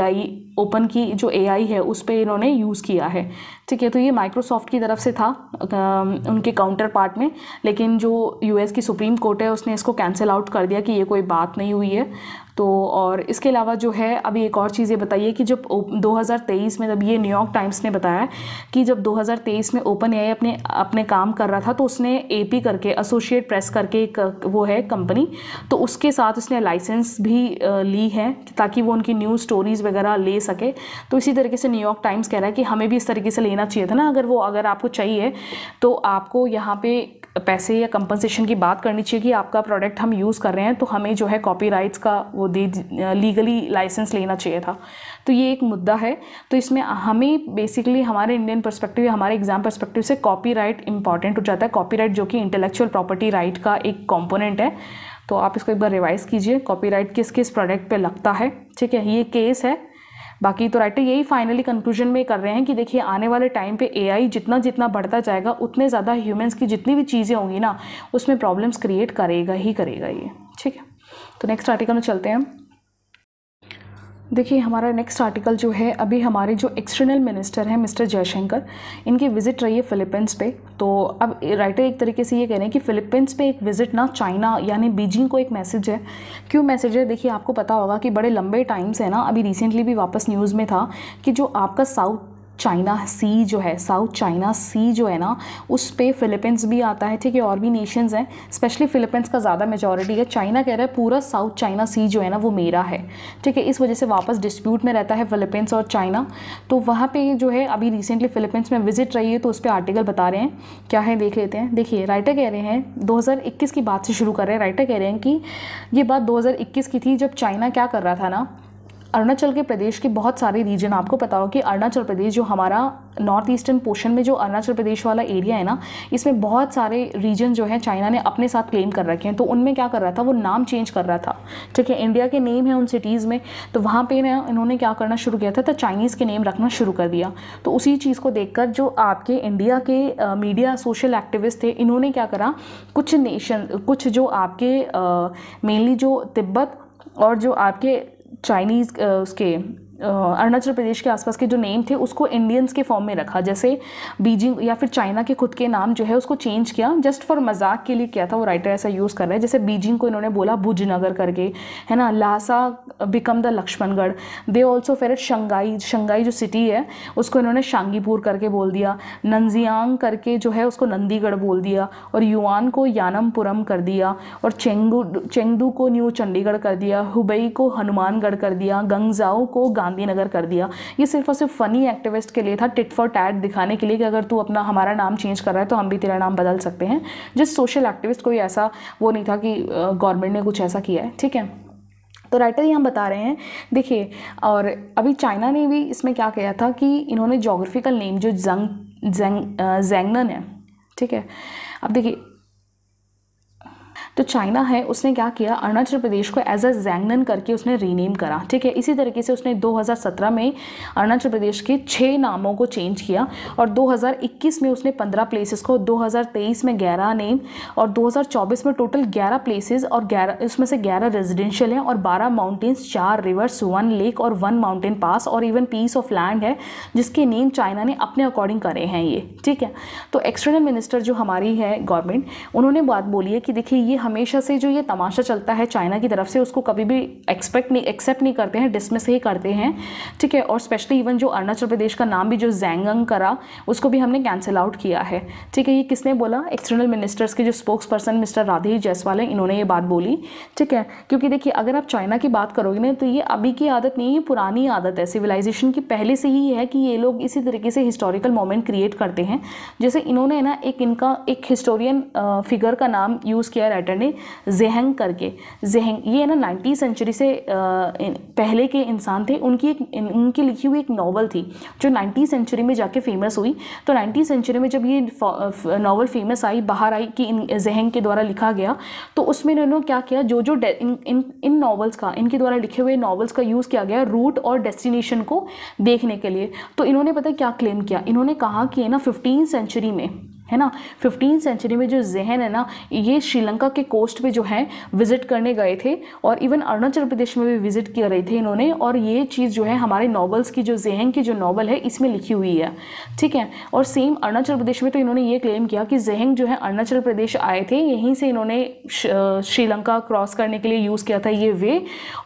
ओपन की जो आई है उस पर इन्होंने यूज़ किया है ठीक है तो ये माइक्रोसॉफ्ट की तरफ से था उनके काउंटर पार्ट में लेकिन जो यूएस की सुप्रीम कोर्ट है उसने इसको कैंसिल आउट कर दिया कि ये कोई बात नहीं हुई है तो और इसके अलावा जो है अभी एक और चीज़ ये बताइए कि जब 2023 में जब ये न्यूयॉर्क टाइम्स ने बताया कि जब 2023 में ओपन ए अपने अपने काम कर रहा था तो उसने ए करके एसोशिएट प्रेस करके एक वो है कंपनी तो उसके साथ उसने लाइसेंस भी ली है ताकि वो उनकी न्यूज़ स्टोरीज़ वगैरह ले सके तो इसी तरीके से न्यूयॉर्क टाइम्स कह रहा है कि हमें भी इस तरीके से लेना चाहिए था ना अगर वो अगर आपको चाहिए तो आपको यहाँ पर पैसे या कंपनसेशन की बात करनी चाहिए कि आपका प्रोडक्ट हम यूज़ कर रहे हैं तो हमें जो है राइट्स का वो दे लीगली लाइसेंस लेना चाहिए था तो ये एक मुद्दा है तो इसमें हमें बेसिकली हमारे इंडियन परस्पेक्टिव या हमारे एग्ज़ाम परस्पेक्टिव से कॉपी राइट इंपॉर्टेंट हो जाता है राइट जो कि इंटेलेक्चुअल प्रॉपर्टी राइट का एक कॉम्पोनेंट है तो आप इसको एक बार रिवाइज़ कीजिए कॉपीराइट किस किस प्रोडक्ट पे लगता है ठीक है ये केस है बाकी तो राइटर यही फाइनली कंक्लूजन में कर रहे हैं कि देखिए आने वाले टाइम पे एआई जितना जितना बढ़ता जाएगा उतने ज़्यादा ह्यूमंस की जितनी भी चीज़ें होंगी ना उसमें प्रॉब्लम्स क्रिएट करेगा ही करेगा ये ठीक है तो नेक्स्ट आर्टिकल में चलते हैं देखिए हमारा नेक्स्ट आर्टिकल जो है अभी हमारे जो एक्सटर्नल मिनिस्टर हैं मिस्टर जयशंकर इनकी विजिट रही है फ़िलीपींस पे तो अब राइटर एक तरीके से ये कह रहे हैं कि फ़िलीपींस पे एक विजिट ना चाइना यानी बीजिंग को एक मैसेज है क्यों मैसेज है देखिए आपको पता होगा कि बड़े लंबे टाइम से ना अभी रिसेंटली भी वापस न्यूज़ में था कि जो आपका साउथ चाइना सी जो है साउथ चाइना सी जो है ना उस पर फिलिपींस भी आता है ठीक है और भी नेशंस हैं स्पेशली फिलिपींस का ज़्यादा मेजोरिटी है चाइना कह रहा है पूरा साउथ चाइना सी जो है ना वो मेरा है ठीक है इस वजह से वापस डिस्प्यूट में रहता है फिलिपींस और चाइना तो वहाँ पर जो है अभी रिसेंटली फ़िलिपींस में विजिट रही है तो उस पर आर्टिकल बता रहे हैं क्या है देख लेते हैं देखिए राइटर कह रहे हैं दो की बात से शुरू कर रहे हैं राइटर कह रहे हैं कि ये बात दो की थी जब चाइना क्या कर रहा था ना अरुणाचल के प्रदेश के बहुत सारे रीजन आपको पता हो कि अरुणाचल प्रदेश जो हमारा नॉर्थ ईस्टर्न पोर्शन में जो अरुणाचल प्रदेश वाला एरिया है ना इसमें बहुत सारे रीजन जो है चाइना ने अपने साथ क्लेम कर रखे हैं तो उनमें क्या कर रहा था वो नाम चेंज कर रहा था ठीक है इंडिया के नेम है उन सिटीज़ में तो वहाँ पर ना इन्होंने क्या करना शुरू किया था तो चाइनीज़ के नेम रखना शुरू कर दिया तो उसी चीज़ को देख जो आपके इंडिया के मीडिया सोशल एक्टिविस्ट थे इन्होंने क्या करा कुछ नेशन कुछ जो आपके मेनली जो तिब्बत और जो आपके चाइनीज़ uh, उसके अरुणाचल प्रदेश के आसपास के जो नेम थे उसको इंडियंस के फॉर्म में रखा जैसे बीजिंग या फिर चाइना के खुद के नाम जो है उसको चेंज किया जस्ट फॉर मजाक के लिए किया था वो राइटर ऐसा यूज़ कर रहे हैं जैसे बीजिंग को इन्होंने बोला भुजनगर करके है ना Lhasa become the Lakshmangarh they also फेर शंघाई शंघाई जो सिटी है उसको इन्होंने शांगीपुर करके बोल दिया नंजियांग करके जो है उसको नंदीगढ़ बोल दिया और युवान को यानमपुरम कर दिया और चेंगू चेंगडू को न्यू चंडीगढ़ कर दिया हुबई को हनुमानगढ़ कर दिया गंगजाओ को गांधी गांधीनगर कर दिया ये सिर्फ और सिर्फ फ़नी एक्टिविस्ट के लिए था टिट फॉर टैट दिखाने के लिए कि अगर तू अपना हमारा नाम चेंज कर रहा है तो हम भी तेरा नाम बदल सकते हैं जिस सोशल एक्टिविस्ट कोई ऐसा वो नहीं था कि गवर्नमेंट ने कुछ ऐसा किया है ठीक है तो राइटर यहाँ बता रहे हैं देखिए और अभी चाइना ने भी इसमें क्या किया था कि इन्होंने जोग्राफिकल नेम जो जंग जेंग जैंगनन है ठीक है अब देखिए तो चाइना है उसने क्या किया अरुणाचल प्रदेश को एज अ जैंगन करके उसने रीनेम करा ठीक है इसी तरीके से उसने 2017 में अरुणाचल प्रदेश के छः नामों को चेंज किया और 2021 में उसने 15 प्लेसेस को 2023 में 11 नेम और 2024 में टोटल 11 प्लेसेस और 11 उसमें से 11 रेजिडेंशियल हैं और 12 माउंटेन्स चार रिवर्स वन लेक और वन माउंटेन पास और इवन पीस ऑफ लैंड है जिसके नेम चाइना ने अपने अकॉर्डिंग करे हैं ये ठीक है तो एक्सटर्नल मिनिस्टर जो हमारी है गवर्नमेंट उन्होंने बात बोली है कि देखिए ये हम हमेशा से जो ये तमाशा चलता है चाइना की तरफ से उसको कभी भी एक्सपेक्ट नहीं एक्सेप्ट नहीं करते हैं डिसमिस ही करते हैं ठीक है और स्पेशली इवन जो अरुणाचल प्रदेश का नाम भी जो जैंगंग करा उसको भी हमने कैंसिल आउट किया है ठीक है ये किसने बोला एक्सटर्नल मिनिस्टर्स के जो spokesperson mister Radhe Jaiswal हैं इन्होंने ये बात बोली ठीक है क्योंकि देखिए अगर आप चाइना की बात करोगे ना तो ये अभी की आदत नहीं है पुरानी आदत है सिविलाइजेशन की पहले से ही है कि ये लोग इसी तरीके से हिस्टोरिकल मोमेंट क्रिएट करते हैं जैसे इन्होंने ना एक इनका एक हिस्टोरियन फिगर का नाम यूज़ किया है ने जहंग करके जहंग ये ना नाइन्टीन सेंचुरी से पहले के इंसान थे उनकी एक उनकी लिखी हुई एक नावल थी जो नाइन्टीन सेंचुरी में जाके फेमस हुई तो नाइन्टीन सेंचुरी में जब ये नावल फेमस आई बाहर आई कि इन जहंग के द्वारा लिखा गया तो उसमें इन्होंने क्या किया जो जो इन इन इन नावल्स का इनके द्वारा लिखे हुए नावल्स का यूज़ किया गया रूट और डेस्टिनेशन को देखने के लिए तो इन्होंने पता क्या क्लेम किया इन्होंने कहा कि ना फिफ्टीन सेंचुरी में है ना फिफ्टीन सेंचुरी में जो जहन है ना ये श्रीलंका के कोस्ट पे जो है विजिट करने गए थे और इवन अरुणाचल प्रदेश में भी विजिट किया रहे थे इन्होंने और ये चीज़ जो है हमारे नॉवल्स की जो जहन की जो नॉवल है इसमें लिखी हुई है ठीक है और सेम अरुणाचल प्रदेश में तो इन्होंने ये क्लेम किया कि जहंग जो है अरुणाचल प्रदेश आए थे यहीं से इन्होंने श्रीलंका क्रॉस करने के लिए यूज़ किया था ये वे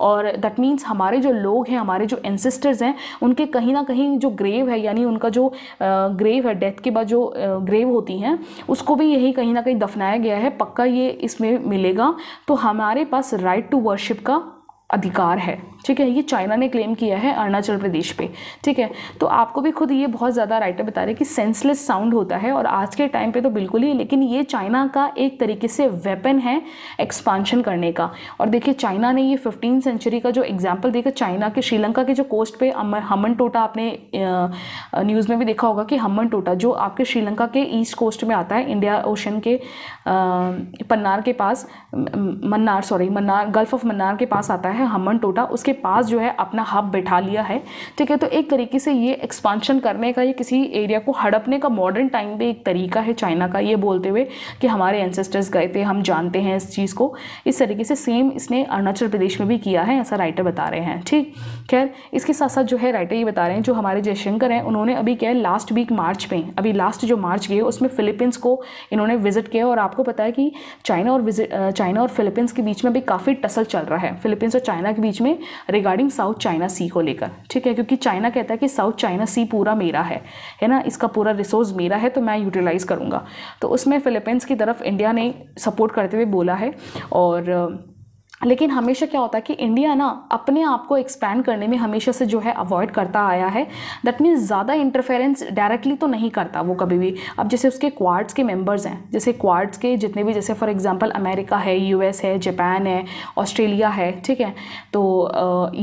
और दैट मीन्स हमारे जो लोग हैं हमारे जो एनसिस्टर्स हैं उनके कहीं ना कहीं जो ग्रेव है यानी उनका जो ग्रेव है डेथ के बाद जो ग्रेव होती होती हैं उसको भी यही कहीं ना कहीं दफनाया गया है पक्का ये इसमें मिलेगा तो हमारे पास राइट टू वर्शिप का अधिकार है ठीक है ये चाइना ने क्लेम किया है अरुणाचल प्रदेश पे ठीक है तो आपको भी खुद ये बहुत ज़्यादा राइटर बता रहे कि सेंसलेस साउंड होता है और आज के टाइम पे तो बिल्कुल ही लेकिन ये चाइना का एक तरीके से वेपन है एक्सपांशन करने का और देखिए चाइना ने ये फिफ्टीन सेंचुरी का जो एग्जाम्पल देखा चाइना के श्रीलंका के जो कोस्ट पे हमन टोटा आपने न्यूज़ में भी देखा होगा कि हमन टोटा जो आपके श्रीलंका के ईस्ट कोस्ट में आता है इंडिया ओशन के पन्नार के पास Mannar sorry Mannar Gulf of Mannar के पास आता है है हमन टोटा उसके पास जो है अपना हब बैठा लिया है ठीक है तो एक तरीके से ये एक्सपांशन करने का ये किसी एरिया को हड़पने का मॉडर्न टाइम पे एक तरीका है चाइना का ये बोलते हुए कि हमारे एंसेस्टर्स गए थे हम जानते हैं इस चीज़ को इस तरीके से सेम इसने अरुणाचल प्रदेश में भी किया है ऐसा राइटर बता रहे हैं ठीक खैर इसके साथ साथ जो है राइटर ये बता रहे हैं जो हमारे जयशंकर हैं उन्होंने अभी क्या लास्ट वीक मार्च में अभी लास्ट जो मार्च गए उसमें फिलीपींस को इन्होंने विजिट किया और आपको पता है कि चाइना और चाइना और फिलीपींस के बीच में भी काफ़ी टसल चल रहा है फिलीपींस और चाइना के बीच में रिगार्डिंग साउथ चाइना सी को लेकर ठीक है क्योंकि चाइना कहता है कि साउथ चाइना सी पूरा मेरा है है ना इसका पूरा रिसोर्स मेरा है तो मैं यूटिलाइज़ करूँगा तो उसमें फिलिपींस की तरफ इंडिया ने सपोर्ट करते हुए बोला है और लेकिन हमेशा क्या होता है कि इंडिया ना अपने आप को एक्सपैंड करने में हमेशा से जो है अवॉइड करता आया है दैट मीन्स ज़्यादा इंटरफेरेंस डायरेक्टली तो नहीं करता वो कभी भी अब जैसे उसके क्वाड्स के मेंबर्स हैं जैसे क्वाड्स के जितने भी जैसे फॉर एग्जांपल अमेरिका है यूएस है जापान है ऑस्ट्रेलिया है ठीक है तो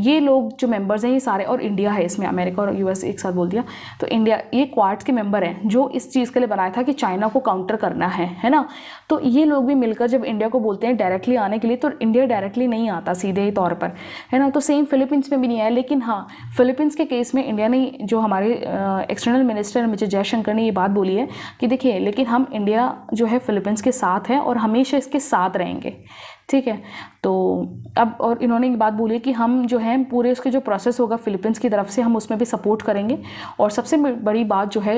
ये लोग जो मेम्बर्स हैं ये सारे और इंडिया है इसमें अमेरिका और यू एक साथ बोल दिया तो इंडिया ये क्वाड्स के मेम्बर हैं जो इस चीज़ के लिए बनाया था कि चाइना को काउंटर करना है है ना तो ये लोग भी मिलकर जब इंडिया को बोलते हैं डायरेक्टली आने के लिए तो इंडिया डायरेक्टली नहीं आता सीधे ही तौर पर है ना तो सेम फिलीपींस में भी नहीं आया लेकिन हाँ फिलीपींस के केस में इंडिया ने जो हमारे एक्सटर्नल मिनिस्टर मुझे जयशंकर ने ये बात बोली है कि देखिए लेकिन हम इंडिया जो है फिलीपींस के साथ है और हमेशा इसके साथ रहेंगे ठीक है तो अब और इन्होंने एक बात बोली कि हम जो है पूरे उसके जो प्रोसेस होगा फिलीपींस की तरफ से हम उसमें भी सपोर्ट करेंगे और सबसे बड़ी बात जो है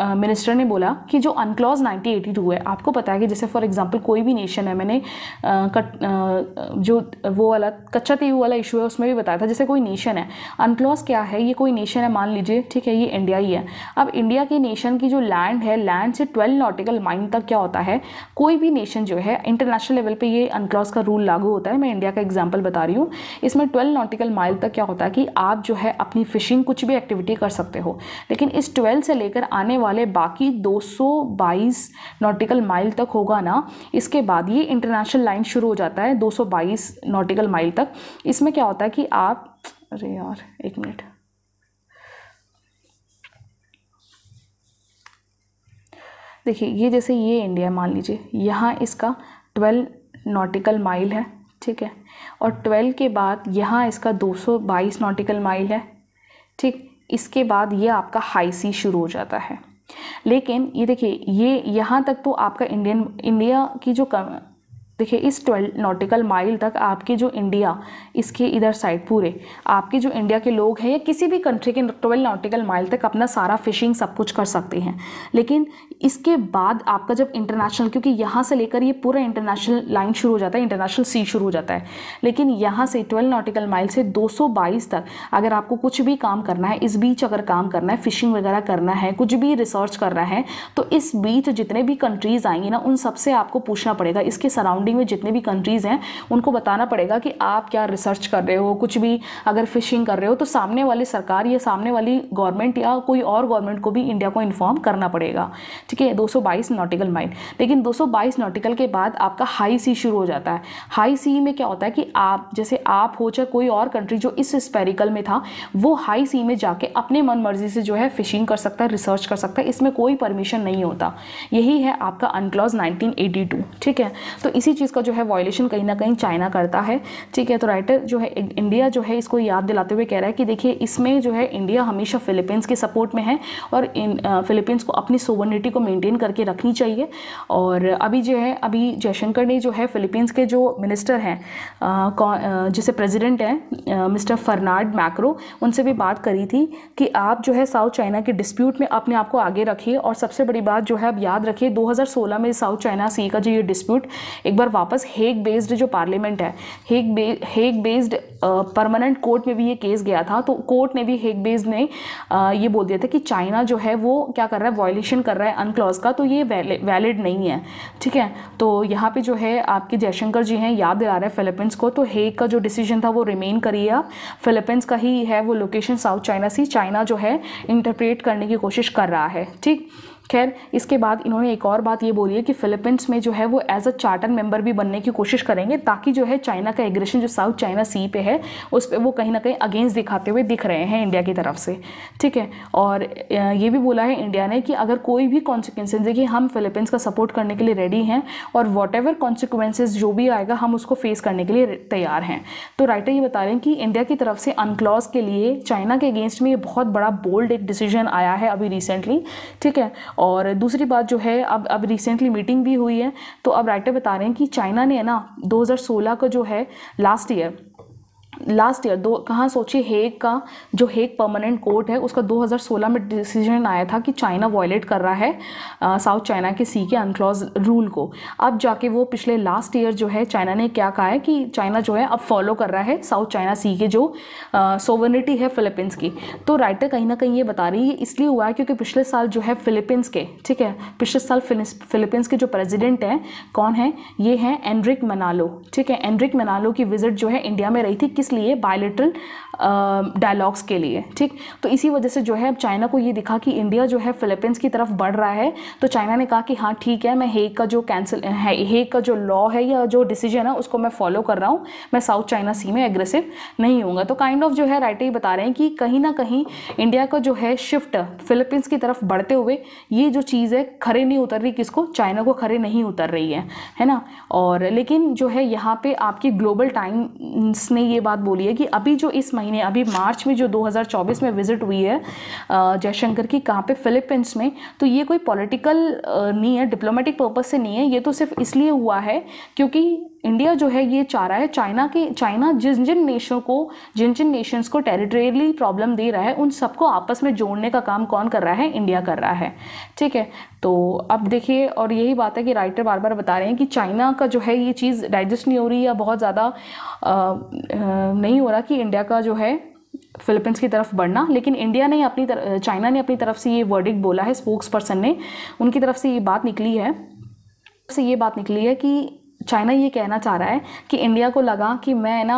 मिनिस्टर uh, ने बोला कि जो अनक्लॉज 1982 है आपको पता है कि जैसे फॉर एग्जांपल कोई भी नेशन है मैंने uh, कट uh, जो वो वाला कच्चा तेयू वाला इशू है उसमें भी बताया था जैसे कोई नेशन है अनक्लॉज क्या है ये कोई नेशन है मान लीजिए ठीक है ये इंडिया ही है अब इंडिया के नेशन की जो लैंड है लैंड से ट्वेल्व नॉटिकल माइल तक क्या होता है कोई भी नेशन जो है इंटरनेशनल लेवल पर ये अनक्लॉज का रूल लागू होता है मैं इंडिया का एग्जाम्पल बता रही हूँ इसमें ट्वेल्व नॉटिकल माइल तक क्या होता है कि आप जो है अपनी फिशिंग कुछ भी एक्टिविटी कर सकते हो लेकिन इस ट्वेल्व से लेकर आने वाले बाकी 222 नॉटिकल माइल तक होगा ना इसके बाद ये इंटरनेशनल लाइन शुरू हो जाता है 222 नॉटिकल माइल तक इसमें क्या होता है कि आप अरे यार एक मिनट देखिए ये जैसे ये इंडिया मान लीजिए यहाँ इसका ट्वेल्व नॉटिकल माइल है ठीक है और ट्वेल्व के बाद यहाँ इसका 222 नॉटिकल माइल है ठीक इसके बाद ये आपका हाई सी शुरू हो जाता है लेकिन ये देखिए ये यहाँ तक तो आपका इंडियन इंडिया की जो देखिए इस ट्वेल्व नॉटिकल माइल तक आपके जो इंडिया इसके इधर साइड पूरे आपके जो इंडिया के लोग हैं या किसी भी कंट्री के ट्वेल्व नॉटिकल माइल तक अपना सारा फिशिंग सब कुछ कर सकते हैं लेकिन इसके बाद आपका जब इंटरनेशनल क्योंकि यहाँ से लेकर ये पूरा इंटरनेशनल लाइन शुरू हो जाता है इंटरनेशनल सी शुरू हो जाता है लेकिन यहाँ से ट्वेल्व नॉटिकल माइल से दो तक अगर आपको कुछ भी काम करना है इस बीच अगर काम करना है फिशिंग वगैरह करना है कुछ भी रिसर्च करना है तो इस बीच जितने भी कंट्रीज़ आएंगी ना उन सबसे आपको पूछना पड़ेगा इसके सराउंड सराउंडिंग में जितने भी कंट्रीज़ हैं उनको बताना पड़ेगा कि आप क्या रिसर्च कर रहे हो कुछ भी अगर फिशिंग कर रहे हो तो सामने वाली सरकार या सामने वाली गवर्नमेंट या कोई और गवर्नमेंट को भी इंडिया को इन्फॉर्म करना पड़ेगा ठीक है दो नॉटिकल माइल लेकिन दो नॉटिकल के बाद आपका हाई सी शुरू हो जाता है हाई सी में क्या होता है कि आप जैसे आप हो चाहे कोई और कंट्री जो इस स्पेरिकल में था वो हाई सी में जाके अपने मन मर्जी से जो है फिशिंग कर सकता है रिसर्च कर सकता है इसमें कोई परमिशन नहीं होता यही है आपका अनक्लॉज 1982 ठीक है तो इसी चीज़ का जो है वॉयलेशन कहीं ना कहीं चाइना करता है ठीक है तो राइटर जो है इंडिया जो है इसको याद दिलाते हुए कह रहा है कि देखिए इसमें जो है इंडिया हमेशा फ़िलीपींस के सपोर्ट में है और इन फ़िलीपींस को अपनी सोवर्निटी को मेनटेन करके रखनी चाहिए और अभी जो है अभी जयशंकर ने जो है फ़िलीपींस के जो मिनिस्टर हैं जैसे प्रेजिडेंट हैं मिस्टर फर्नाड मैक्रो उनसे भी बात करी थी कि आप जो है साउथ चाइना के डिस्प्यूट में अपने आप को आगे रखिए और सबसे बड़ी बात जो है अब याद रखिए 2016 में साउथ चाइना सी का जो ये डिस्प्यूट एक बार बार वापस हेग बेस्ड जो पार्लियामेंट है हेग बे हेग बेस्ड परमानेंट कोर्ट में भी ये केस गया था तो कोर्ट ने भी हेग बेस्ड ने आ, ये बोल दिया था कि चाइना जो है वो क्या कर रहा है वॉयलेशन कर रहा है अनक्लॉज का तो ये वैलिड नहीं है ठीक है तो यहाँ पे जो है आपके जयशंकर जी हैं याद दिला रहे हैं फिलिपींस को तो हेग का जो डिसीजन था वो रिमेन करिए फिलिपींस का ही है वो location South China Sea China जो है इंटरप्रेट करने की कोशिश कर रहा है ठीक खैर इसके बाद इन्होंने एक और बात ये बोली है कि फिलीपींस में जो है वो एज अ चार्टर मेंबर भी बनने की कोशिश करेंगे ताकि जो है चाइना का एग्रेशन जो साउथ चाइना सी पे है उस पर वो कहीं ना कहीं अगेंस्ट दिखाते हुए दिख रहे हैं इंडिया की तरफ से ठीक है और ये भी बोला है इंडिया ने कि अगर कोई भी कॉन्सिक्वेंसेज देखिए हम फिलीपींस का सपोर्ट करने के लिए रेडी हैं और वॉट एवर जो भी आएगा हम उसको फेस करने के लिए तैयार हैं तो राइटर ये बता रहे हैं कि इंडिया की तरफ से अनक्लॉज के लिए चाइना के अगेंस्ट में ये बहुत बड़ा बोल्ड एक डिसीजन आया है अभी रिसेंटली ठीक है और दूसरी बात जो है अब अब रिसेंटली मीटिंग भी हुई है तो अब राइटर बता रहे हैं कि चाइना ने ना 2016 का जो है लास्ट ईयर लास्ट ईयर दो कहाँ सोचिए हेग का जो हेग परमानेंट कोर्ट है उसका 2016 में डिसीजन आया था कि चाइना वॉयलेट कर रहा है साउथ चाइना के सी के अनक्लॉज रूल को अब जाके वो पिछले लास्ट ईयर जो है चाइना ने क्या कहा है कि चाइना जो है अब फॉलो कर रहा है साउथ चाइना सी के जो सोवर्निटी है फिलिपींस की तो राइटर कहीं ना कहीं ये बता रही है इसलिए हुआ है क्योंकि पिछले साल जो है फिलिपींस के ठीक है पिछले साल फिलिपींस के जो प्रेजिडेंट हैं कौन है ये हैं एनरिक मनालो ठीक है एनरिक मनालो की विजिट जो है इंडिया में रही थी किस लिए बायोलिट्रल डायलॉग्स के लिए ठीक तो इसी वजह से जो है अब चाइना को ये दिखा कि इंडिया जो है फिलीपींस की तरफ बढ़ रहा है तो चाइना ने कहा कि हाँ ठीक है मैं हेग का जो कैंसिल है हेग का जो लॉ है या जो डिसीजन है उसको मैं फॉलो कर रहा हूँ मैं साउथ चाइना सी में एग्रेसिव नहीं हूँ तो काइंड kind ऑफ of जो है राइटर ये बता रहे हैं कि कहीं ना कहीं इंडिया का जो है शिफ्ट फिलीपींस की तरफ बढ़ते हुए ये जो चीज़ है खरे नहीं उतर रही किसको चाइना को खरे नहीं उतर रही है है ना और लेकिन जो है यहाँ पे आपकी ग्लोबल टाइम्स ने ये बात बात बोली है कि अभी जो इस महीने अभी मार्च में जो 2024 में विज़िट हुई है जयशंकर की कहाँ पे फिलीपींस में तो ये कोई पॉलिटिकल नहीं है डिप्लोमेटिक पर्पज़ से नहीं है ये तो सिर्फ इसलिए हुआ है क्योंकि इंडिया जो है ये चाह रहा है चाइना के चाइना जिन जिन नेशों को जिन जिन नेशंस को टेरिटोरियली प्रॉब्लम दे रहा है उन सबको आपस में जोड़ने का काम कौन कर रहा है इंडिया कर रहा है ठीक है तो अब देखिए और यही बात है कि राइटर बार बार बता रहे हैं कि चाइना का जो है ये चीज़ डाइजेस्ट नहीं हो रही या बहुत ज़्यादा नहीं हो रहा कि इंडिया का जो है फिलीपींस की तरफ बढ़ना लेकिन इंडिया ने अपनी तरफ चाइना ने अपनी तरफ से ये वर्डिक बोला है स्पोक्स पर्सन ने उनकी तरफ से ये बात निकली है से ये बात निकली है कि चाइना ये कहना चाह रहा है कि इंडिया को लगा कि मैं ना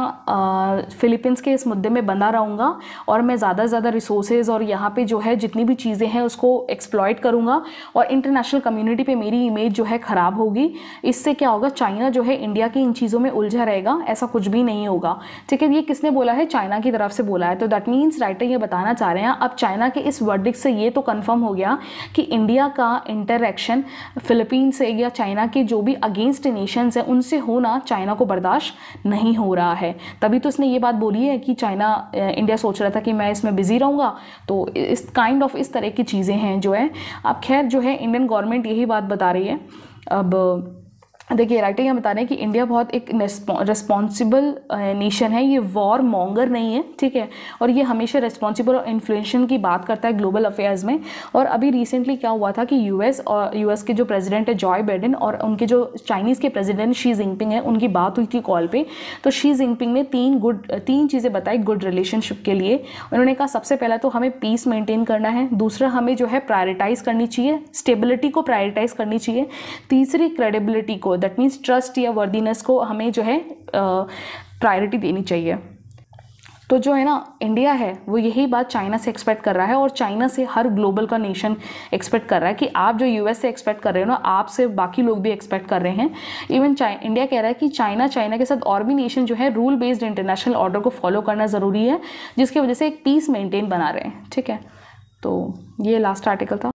फिलीपींस के इस मुद्दे में बंधा रहूँगा और मैं ज़्यादा से ज़्यादा रिसोर्सेज और यहाँ पे जो है जितनी भी चीज़ें हैं उसको एक्सप्लॉयट करूँगा और इंटरनेशनल कम्युनिटी पे मेरी इमेज जो है ख़राब होगी इससे क्या होगा चाइना जो है इंडिया की इन चीज़ों में उलझा रहेगा ऐसा कुछ भी नहीं होगा ठीक है ये किसने बोला है चाइना की तरफ से बोला है तो दैट मीन्स राइटर ये बताना चाह रहे हैं अब चाइना के इस वर्डिक से ये तो कन्फर्म हो गया कि इंडिया का इंटरेक्शन फ़िलिपींस से या चाइना के जो भी अगेंस्ट नेशंस है उनसे होना चाइना को बर्दाश्त नहीं हो रहा है तभी तो इसने ये बात बोली है कि चाइना इंडिया सोच रहा था कि मैं इसमें बिज़ी रहूँगा तो इस काइंड ऑफ इस तरह की चीज़ें हैं जो है अब खैर जो है इंडियन गवर्नमेंट यही बात बता रही है अब देखिए राइटर ये बता रहे हैं कि इंडिया बहुत एक रिस्पॉन्सिबल नेशन है ये वॉर मॉन्गर नहीं है ठीक है और ये हमेशा रिस्पॉन्सिबल और इन्फ्लुएंशन की बात करता है ग्लोबल अफेयर्स में और अभी रिसेंटली क्या हुआ था कि यूएस और यूएस के जो प्रेसिडेंट है जॉय बाइडेन और उनके जो चाइनीज़ के प्रेजिडेंट शी जिनपिंग है उनकी बात हुई थी कॉल पर तो शी जिनपिंग ने तीन गुड तीन चीज़ें बताई गुड रिलेशनशिप के लिए उन्होंने कहा सबसे पहला तो हमें पीस मेंटेन करना है दूसरा हमें जो है प्रायोरिटाइज़ करनी चाहिए स्टेबिलिटी को प्रायोरिटाइज़ करनी चाहिए तीसरी क्रेडिबिलिटी को दैट मीन्स ट्रस्ट या वर्दीनेस को हमें जो है प्रायोरिटी देनी चाहिए तो जो है ना इंडिया है वो यही बात चाइना से एक्सपेक्ट कर रहा है और चाइना से हर ग्लोबल का नेशन एक्सपेक्ट कर रहा है कि आप जो यूएस से एक्सपेक्ट कर रहे हो ना आपसे बाकी लोग भी एक्सपेक्ट कर रहे हैं इवन इंडिया कह रहा है कि चाइना चाइना के साथ और भी नेशन जो है रूल बेस्ड इंटरनेशनल ऑर्डर को फॉलो करना ज़रूरी है जिसकी वजह से एक पीस मेंटेन बना रहे हैं ठीक है तो ये लास्ट आर्टिकल था